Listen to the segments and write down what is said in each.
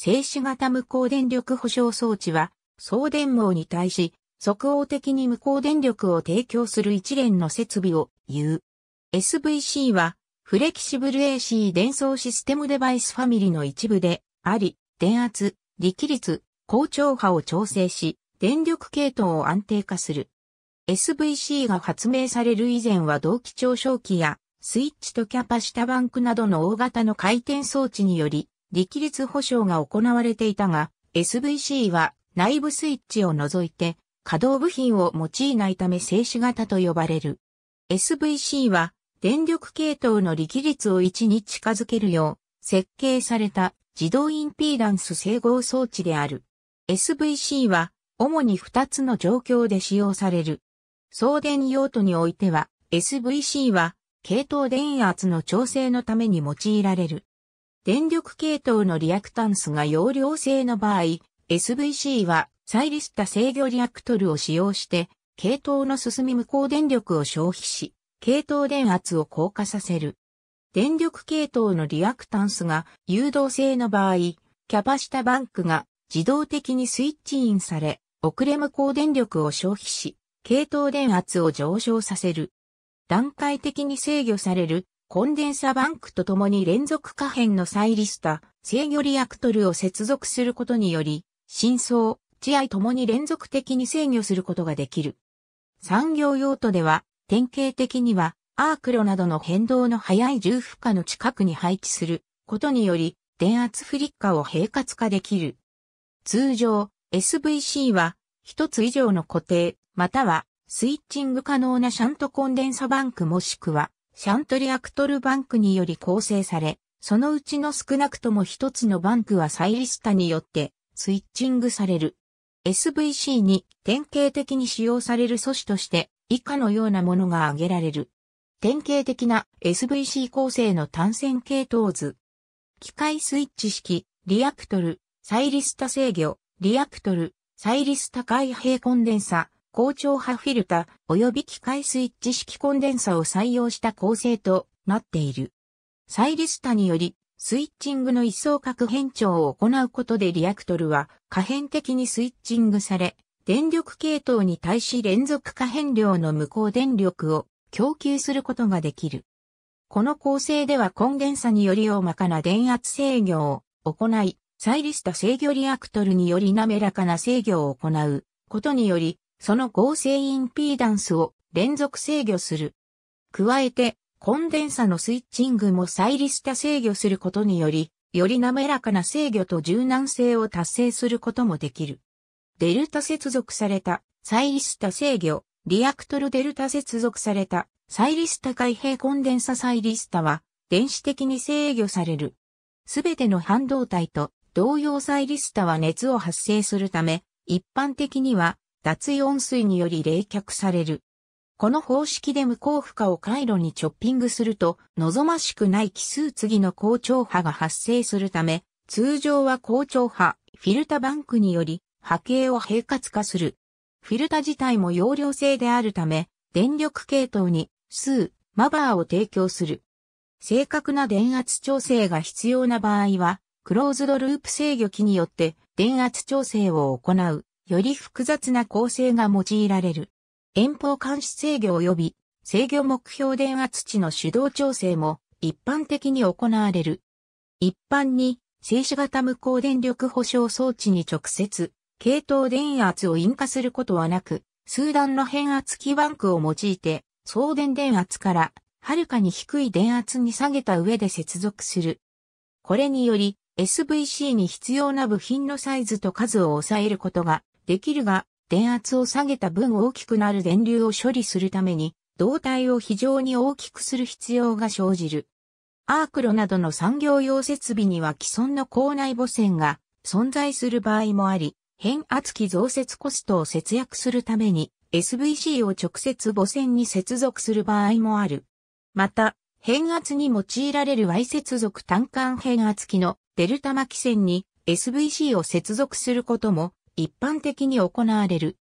静止型無効電力保障装置は、送電網に対し、即応的に無効電力を提供する一連の設備を言う。SVC は、フレキシブル AC 伝送システムデバイスファミリの一部で、あり、電圧、力率、高調波を調整し、電力系統を安定化する。SVC が発明される以前は同期調小機や、スイッチとキャパシタバンクなどの大型の回転装置により、力率保証が行われていたが、SVC は内部スイッチを除いて稼働部品を用いないため静止型と呼ばれる。SVC は電力系統の力率を1に近づけるよう設計された自動インピーダンス整合装置である。SVC は主に2つの状況で使用される。送電用途においては SVC は系統電圧の調整のために用いられる。電力系統のリアクタンスが容量性の場合、SVC は再リスタ制御リアクトルを使用して、系統の進み無効電力を消費し、系統電圧を降下させる。電力系統のリアクタンスが誘導性の場合、キャパシタバンクが自動的にスイッチインされ、遅れ無効電力を消費し、系統電圧を上昇させる。段階的に制御されるコンデンサバンクと共に連続可変の再リスタ、制御リアクトルを接続することにより、真相、地合ともに連続的に制御することができる。産業用途では、典型的には、アークロなどの変動の速い重負荷の近くに配置することにより、電圧フリッカーを平滑化できる。通常、SVC は、一つ以上の固定、または、スイッチング可能なシャントコンデンサバンクもしくは、シャントリアクトルバンクにより構成され、そのうちの少なくとも一つのバンクはサイリスタによってスイッチングされる。SVC に典型的に使用される素子として以下のようなものが挙げられる。典型的な SVC 構成の単線系統図。機械スイッチ式、リアクトル、サイリスタ制御、リアクトル、サイリスタ開閉コンデンサ、高調波フィルタ及び機械スイッチ式コンデンサを採用した構成となっている。サイリスタにより、スイッチングの一層核変調を行うことでリアクトルは可変的にスイッチングされ、電力系統に対し連続可変量の無効電力を供給することができる。この構成ではコンデンサにより大まかな電圧制御を行い、サイリスタ制御リアクトルにより滑らかな制御を行うことにより、その合成インピーダンスを連続制御する。加えて、コンデンサのスイッチングも再利した制御することにより、より滑らかな制御と柔軟性を達成することもできる。デルタ接続された、再利した制御、リアクトルデルタ接続された、再利した開閉コンデンサ再利したは、電子的に制御される。すべての半導体と同様再利したは熱を発生するため、一般的には脱温水により冷却される。この方式で無効負荷を回路にチョッピングすると、望ましくない奇数次の高調波が発生するため、通常は高調波、フィルタバンクにより波形を平滑化する。フィルタ自体も容量性であるため、電力系統に数、マバーを提供する。正確な電圧調整が必要な場合は、クローズドループ制御機によって電圧調整を行う。より複雑な構成が用いられる。遠方監視制御及び制御目標電圧値の手動調整も一般的に行われる。一般に静止型無効電力保障装置に直接系統電圧を引火することはなく、数段の変圧基バンクを用いて送電電圧からはるかに低い電圧に下げた上で接続する。これにより SVC に必要な部品のサイズと数を抑えることができるが、電圧を下げた分大きくなる電流を処理するために、胴体を非常に大きくする必要が生じる。アークロなどの産業用設備には既存の校内母船が存在する場合もあり、変圧器増設コストを節約するために SVC を直接母船に接続する場合もある。また、変圧に用いられる Y 接続単管変圧器のデルタ巻き線に SVC を接続することも一般的に行われる。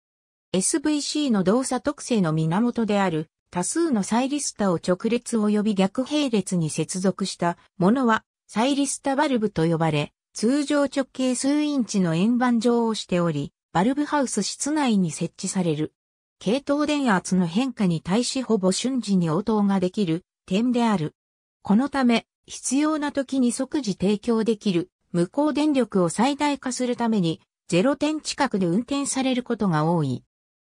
SVC の動作特性の源である多数のサイリスタを直列及び逆並列に接続したものはサイリスタバルブと呼ばれ、通常直径数インチの円盤状をしており、バルブハウス室内に設置される。系統電圧の変化に対しほぼ瞬時に応答ができる点である。このため、必要な時に即時提供できる無効電力を最大化するためにゼロ点近くで運転されることが多い。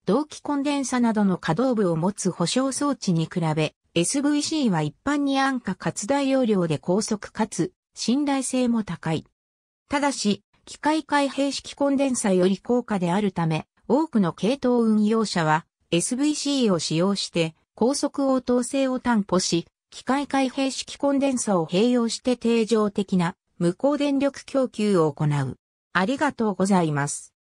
同期コンデンサなどの可動部を持つ保証装置に比べ、SVC は一般に安価かつ大容量で高速かつ信頼性も高い。ただし、機械開閉式コンデンサより高価であるため、多くの系統運用者は SVC を使用して高速応答性を担保し、機械開閉式コンデンサを併用して定常的な無効電力供給を行う。ありがとうございます。